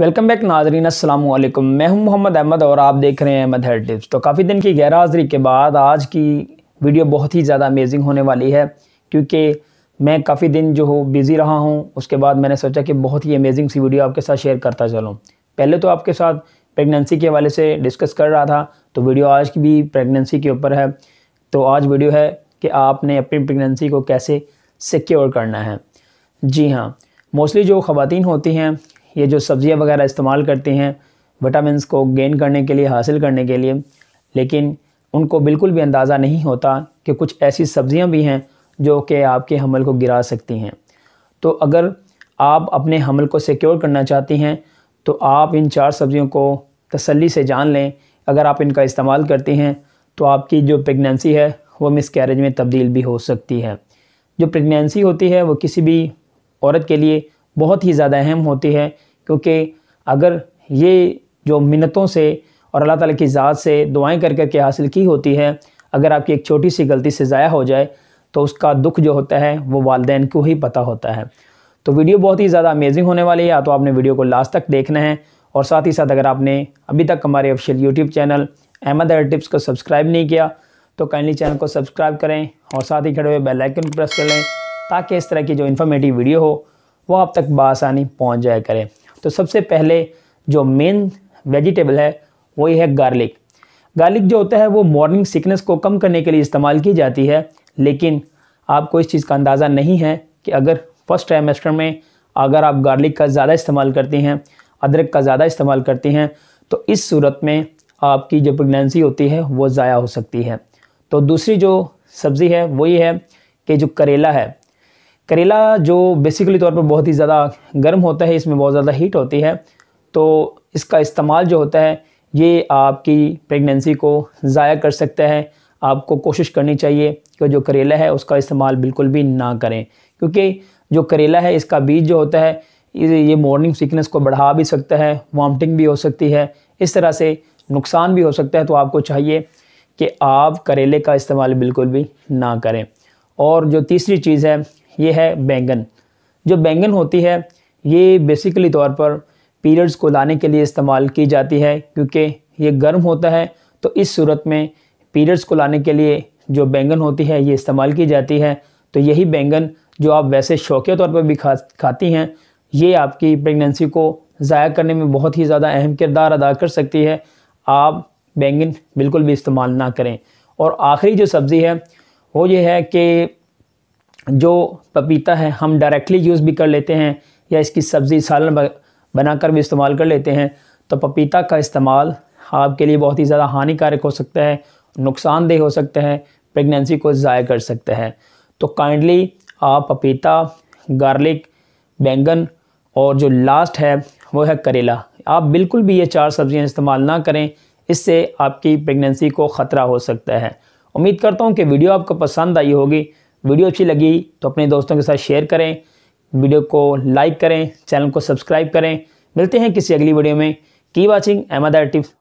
welcome back नाजरीन अस्सलाम मैं हूं मोहम्मद अहमद और आप देख रहे हैं अहमद हेड टिप्स तो काफ़ी दिन की गैर हाज़िरी के बाद आज की वीडियो बहुत ही ज़्यादा अमेजिंग होने वाली है क्योंकि मैं काफ़ी दिन जो हो बिज़ी रहा हूं उसके बाद मैंने सोचा कि बहुत ही अमेजिंग सी वीडियो आपके साथ शेयर करता चलूँ पहले तो आपके साथ प्रेगनेंसी के हवाले से डिस्कस कर रहा था तो वीडियो आज की भी प्रेगनेंसी के ऊपर है तो आज वीडियो है कि आपने अपनी प्रेगनेंसी को कैसे सिक्योर करना है जी हाँ मोस्टली जो ख़वान होती हैं ये जो सब्ज़ियाँ वगैरह इस्तेमाल करती हैं विटामिन को गेन करने के लिए हासिल करने के लिए लेकिन उनको बिल्कुल भी अंदाज़ा नहीं होता कि कुछ ऐसी सब्ज़ियाँ भी हैं जो कि आपके हमल को गिरा सकती हैं तो अगर आप अपने हमल को सिक्योर करना चाहती हैं तो आप इन चार सब्ज़ियों को तसल्ली से जान लें अगर आप इनका इस्तेमाल करती हैं तो आपकी जो प्रेगनेंसी है वो मिस कैरेज में तब्दील भी हो सकती है जो प्रेगनेंसी होती है वो किसी भी औरत के लिए बहुत ही ज़्यादा अहम होती है क्योंकि अगर ये जो मिन्नतों से और अल्लाह ताला की ज़ात से दुआएं कर करके हासिल की होती है अगर आपकी एक छोटी सी गलती से ज़ाया हो जाए तो उसका दुख जो होता है वो वालदेन को ही पता होता है तो वीडियो बहुत ही ज़्यादा अमेजिंग होने वाली है या तो आपने वीडियो को लास्ट तक देखना है और साथ ही साथ अगर आपने अभी तक हमारे official YouTube channel Ahmad air tips को सब्सक्राइब नहीं किया तो काइंडली चैनल को सब्सक्राइब करें और साथ ही खड़े हुए बेल आइकन प्रेस कर लें ताकि इस तरह की जो इन्फॉर्मेटिव वीडियो हो वो आप तक बसानी पहुँच जाया करें तो सबसे पहले जो मेन वेजिटेबल है वही है गार्लिक गार्लिक जो होता है वो मॉर्निंग सिकनेस को कम करने के लिए इस्तेमाल की जाती है लेकिन आपको इस चीज़ का अंदाज़ा नहीं है कि अगर फर्स्ट ट्राइमेस्टर में अगर आप गार्लिक का ज़्यादा इस्तेमाल करती हैं अदरक का ज़्यादा इस्तेमाल करती हैं तो इस सूरत में आपकी जो प्रेगनेंसी होती है वो ज़ाया हो सकती है तो दूसरी जो सब्ज़ी है वही है कि जो करेला है करेला जो बेसिकली तौर पर बहुत ही ज़्यादा गर्म होता है इसमें बहुत ज़्यादा हीट होती है तो इसका इस्तेमाल जो होता है ये आपकी प्रेगनेंसी को ज़ाया कर सकता है आपको कोशिश करनी चाहिए कि जो करेला है उसका इस्तेमाल बिल्कुल भी ना करें क्योंकि जो करेला है इसका बीज जो होता है ये मॉर्निंग सिकनेस को बढ़ा भी सकता है वामटिंग भी हो सकती है इस तरह से नुकसान भी हो सकता है तो आपको चाहिए कि आप करेले का इस्तेमाल बिल्कुल भी ना करें और जो तीसरी चीज़ है ये है बैंगन जो बैंगन होती है ये बेसिकली तौर पर पीरियड्स को लाने के लिए इस्तेमाल की जाती है क्योंकि ये गर्म होता है तो इस सूरत में पीरियड्स को लाने के लिए जो बैंगन होती है ये इस्तेमाल की जाती है तो यही बैंगन जो आप वैसे शौकिया तौर पर भी खा खाती हैं ये आपकी प्रेगनेंसी को ज़ाया करने में बहुत ही ज़्यादा अहम किरदार अदा कर सकती है आप बैंगन बिल्कुल भी इस्तेमाल ना करें और आखिरी जो सब्ज़ी है वो ये है कि जो पपीता है हम डायरेक्टली यूज़ भी कर लेते हैं या इसकी सब्ज़ी सालन बनाकर भी इस्तेमाल कर लेते हैं तो पपीता का इस्तेमाल आपके लिए बहुत ही ज़्यादा हानिकारक हो सकता है नुकसानदेह हो सकता है प्रेगनेंसी को ज़ाय कर सकता है तो काइंडली आप पपीता गार्लिक बैंगन और जो लास्ट है वो है करेला आप बिल्कुल भी ये चार सब्ज़ियाँ इस्तेमाल ना करें इससे आपकी प्रेगनेंसी को ख़तरा हो सकता है उम्मीद करता हूँ कि वीडियो आपको पसंद आई होगी वीडियो अच्छी लगी तो अपने दोस्तों के साथ शेयर करें वीडियो को लाइक करें चैनल को सब्सक्राइब करें मिलते हैं किसी अगली वीडियो में की वॉचिंग एमादार टिप्स